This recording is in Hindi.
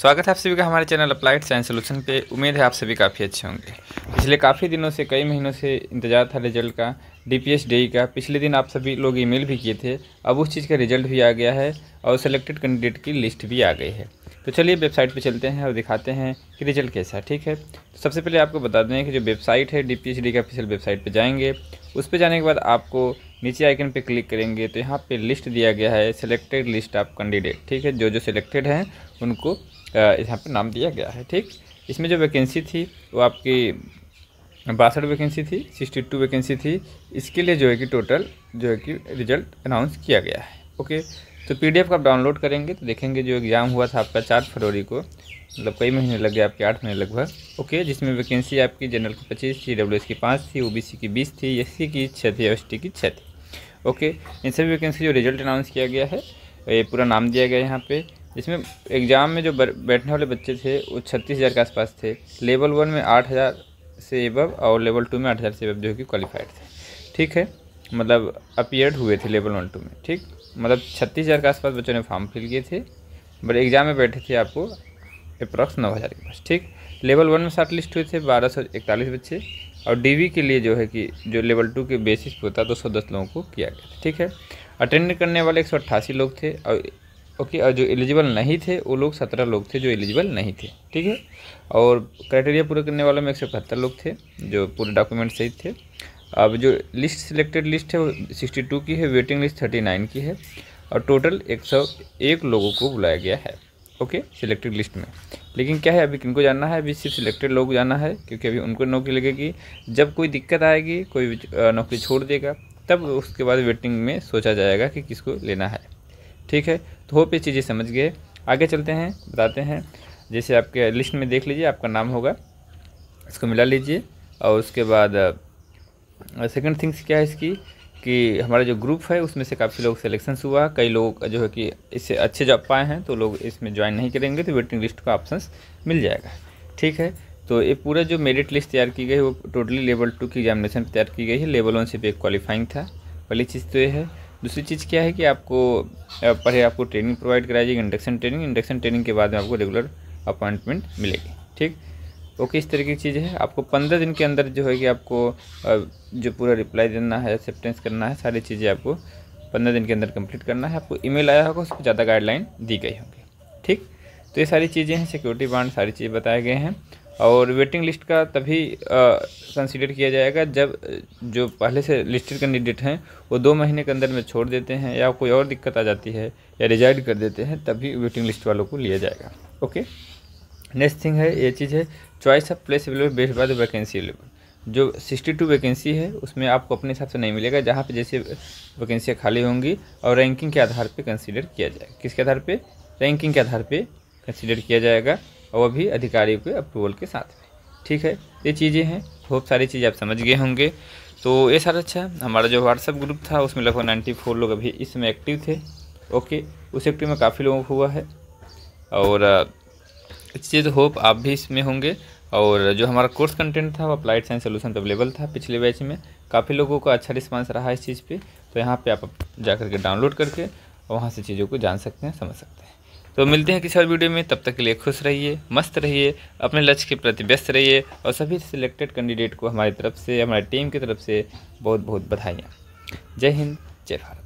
स्वागत है आप सभी का हमारे चैनल अप्लाइड साइंस सोल्यूशन पे उम्मीद है आप सभी काफ़ी अच्छे होंगे पिछले काफ़ी दिनों से कई महीनों से इंतजार था रिजल्ट का डी पी एस डी का पिछले दिन आप सभी लोग ईमेल भी किए थे अब उस चीज़ का रिजल्ट भी आ गया है और सेलेक्टेड कैंडिडेट की लिस्ट भी आ गई है तो चलिए वेबसाइट पर चलते हैं और दिखाते हैं कि रिजल्ट कैसा है ठीक है तो सबसे पहले आपको बता दें कि जो वेबसाइट है डी पी डी का ऑफिशियल वेबसाइट पर जाएंगे उस पर जाने के बाद आपको नीचे आइकन पे क्लिक करेंगे तो यहाँ पे लिस्ट दिया गया है सिलेक्टेड लिस्ट ऑफ कैंडिडेट ठीक है जो जो सिलेक्टेड हैं उनको यहाँ पर नाम दिया गया है ठीक इसमें जो वैकेंसी थी वो आपकी बासठ वैकेंसी थी सिक्सटी टू वैकेंसी थी इसके लिए जो है कि टोटल जो है कि रिजल्ट अनाउंस किया गया है ओके तो पीडीएफ का आप डाउनलोड करेंगे तो देखेंगे जो एग्ज़ाम हुआ था आपका चार फरवरी को मतलब कई महीने लग गए आपके आठ महीने लगभग ओके जिसमें वैकेंसी आपकी जनरल की पच्चीस थी डब्ल्यू की पाँच थी ओ की बीस थी एस की छः थी एस की छः थी ओके इन सभी वैकेंसी जो रिजल्ट अनाउंस किया गया है ये पूरा नाम दिया गया है यहाँ पर इसमें एग्ज़ाम में जो बैठने वाले बच्चे थे वो छत्तीस हज़ार के आसपास थे लेवल वन में आठ हज़ार से एबव और लेवल टू में आठ हज़ार से एबव जो कि क्वालिफाइड थे ठीक है मतलब अपीयर्ड हुए थे लेवल वन टू में ठीक मतलब छत्तीस हज़ार के आसपास बच्चों ने फॉर्म फिल किए थे बट एग्ज़ाम में बैठे थे आपको अप्रॉक्स नौ हज़ार के पास ठीक लेवल वन में शार्ट लिस्ट हुए थे बारह सौ इकतालीस बच्चे और डीवी के लिए जो है कि जो लेवल टू के बेसिस पे होता है दो तो सौ दस लोगों को किया गया ठीक है अटेंड करने वाले एक सौ अट्ठासी लोग थे और ओके और जो एलिजिबल नहीं थे वो लोग सत्रह लोग थे जो एलिजिबल नहीं थे ठीक है और क्राइटेरिया पूरा करने वालों में एक सौ लोग थे जो पूरे डॉक्यूमेंट सही थे अब जो लिस्ट सिलेक्टेड लिस्ट है वो सिक्सटी टू की है वेटिंग लिस्ट थर्टी नाइन की है और टोटल एक सौ एक लोगों को बुलाया गया है ओके सिलेक्टेड लिस्ट में लेकिन क्या है अभी किनको जानना है अभी सिर्फ सिलेक्टेड लोग जाना है क्योंकि अभी उनको नौकरी लगेगी जब कोई दिक्कत आएगी कोई नौकरी छोड़ देगा तब उसके बाद वेटिंग में सोचा जाएगा कि किसको लेना है ठीक है तो होप ये चीज़ें समझ गए आगे चलते हैं बताते हैं जैसे आपके लिस्ट में देख लीजिए आपका नाम होगा इसको मिला लीजिए और उसके बाद सेकंड थिंग्स क्या है इसकी कि हमारा जो ग्रुप है उसमें से काफ़ी लोग सेलेक्शन हुआ कई लोग जो है कि इससे अच्छे जॉब पाए हैं तो लोग इसमें ज्वाइन नहीं करेंगे तो वेटिंग लिस्ट का ऑप्शन मिल जाएगा ठीक है तो ये पूरा जो मेरिट लिस्ट तैयार की गई वो टोटली लेवल टू की एग्जामिनेशन तैयार की गई है लेवल वन भी एक क्वालिफाइंग था पहली चीज़ तो ये है दूसरी चीज़ क्या है कि आपको पहले आपको ट्रेनिंग प्रोवाइड कराई जाएगी इंडक्शन ट्रेनिंग इंडक्शन ट्रेनिंग के बाद में आपको रेगुलर अपॉइंटमेंट मिलेगी ठीक ओके इस तरीके की चीज़ है आपको पंद्रह दिन के अंदर जो है कि आपको जो पूरा रिप्लाई देना है एक्सेप्टेंस करना है सारी चीज़ें आपको पंद्रह दिन के अंदर कंप्लीट करना है आपको ईमेल आया होगा उसको ज़्यादा गाइडलाइन दी गई होगी ठीक तो ये सारी चीज़ें हैं सिक्योरिटी बांड सारी चीज़ें बताए गए हैं और वेटिंग लिस्ट का तभी कंसिडर किया जाएगा जब जो पहले से लिस्टेड कैंडिडेट हैं वो दो महीने के अंदर में छोड़ देते हैं या कोई और दिक्कत आ जाती है या रिजाइड कर देते हैं तभी वेटिंग लिस्ट वालों को लिया जाएगा ओके नेक्स्ट थिंग है ये चीज़ है choice of place available based by the vacancy available जो सिक्सटी टू वैकेंसी है उसमें आपको अपने हिसाब से नहीं मिलेगा जहाँ पे जैसे वैकेंसियाँ खाली होंगी और रैंकिंग के आधार पे कंसीडर किया जाएगा किसके आधार पे रैंकिंग के आधार पे कंसीडर किया जाएगा और वह भी अधिकारियों के अप्रूवल के साथ में ठीक है ये चीज़ें हैं बहुत सारी चीज़ें आप समझ गए होंगे तो ये सारा अच्छा हमारा जो व्हाट्सअप ग्रुप था उसमें लगभग नाइन्टी फोर लोग अभी इस समय एक्टिव थे ओके उस एक्टिव में काफ़ी लोगों को हुआ है और चीज़ होप आप भी इसमें होंगे और जो हमारा कोर्स कंटेंट था वो अप्लाइड साइंस सोल्यूशन अवेलेबल था पिछले बैच में काफ़ी लोगों का अच्छा रिस्पांस रहा इस चीज़ पे तो यहाँ पे आप जा करके डाउनलोड करके वहाँ से चीज़ों को जान सकते हैं समझ सकते हैं तो मिलते हैं किसी और वीडियो में तब तक के लिए खुश रहिए मस्त रहिए अपने लक्ष्य के प्रति व्यस्त रहिए और सभी सिलेक्टेड कैंडिडेट को हमारी तरफ से हमारी टीम की तरफ से बहुत बहुत बधाइयाँ जय हिंद जय भारत